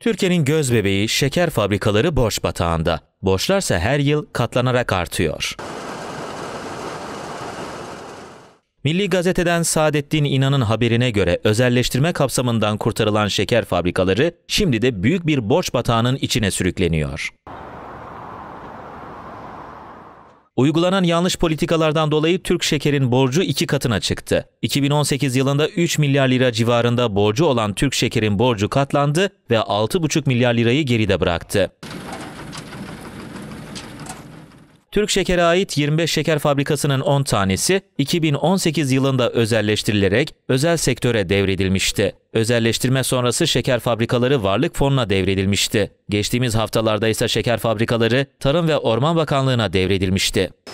Türkiye'nin göz bebeği şeker fabrikaları borç batağında. Boşlarsa her yıl katlanarak artıyor. Milli Gazete'den Saadettin İnan'ın haberine göre özelleştirme kapsamından kurtarılan şeker fabrikaları şimdi de büyük bir borç batağının içine sürükleniyor. Uygulanan yanlış politikalardan dolayı Türk şekerin borcu iki katına çıktı. 2018 yılında 3 milyar lira civarında borcu olan Türk şekerin borcu katlandı ve 6,5 milyar lirayı geride bıraktı. Türk Şeker'e ait 25 şeker fabrikasının 10 tanesi 2018 yılında özelleştirilerek özel sektöre devredilmişti. Özelleştirme sonrası şeker fabrikaları varlık fonuna devredilmişti. Geçtiğimiz haftalarda ise şeker fabrikaları Tarım ve Orman Bakanlığı'na devredilmişti.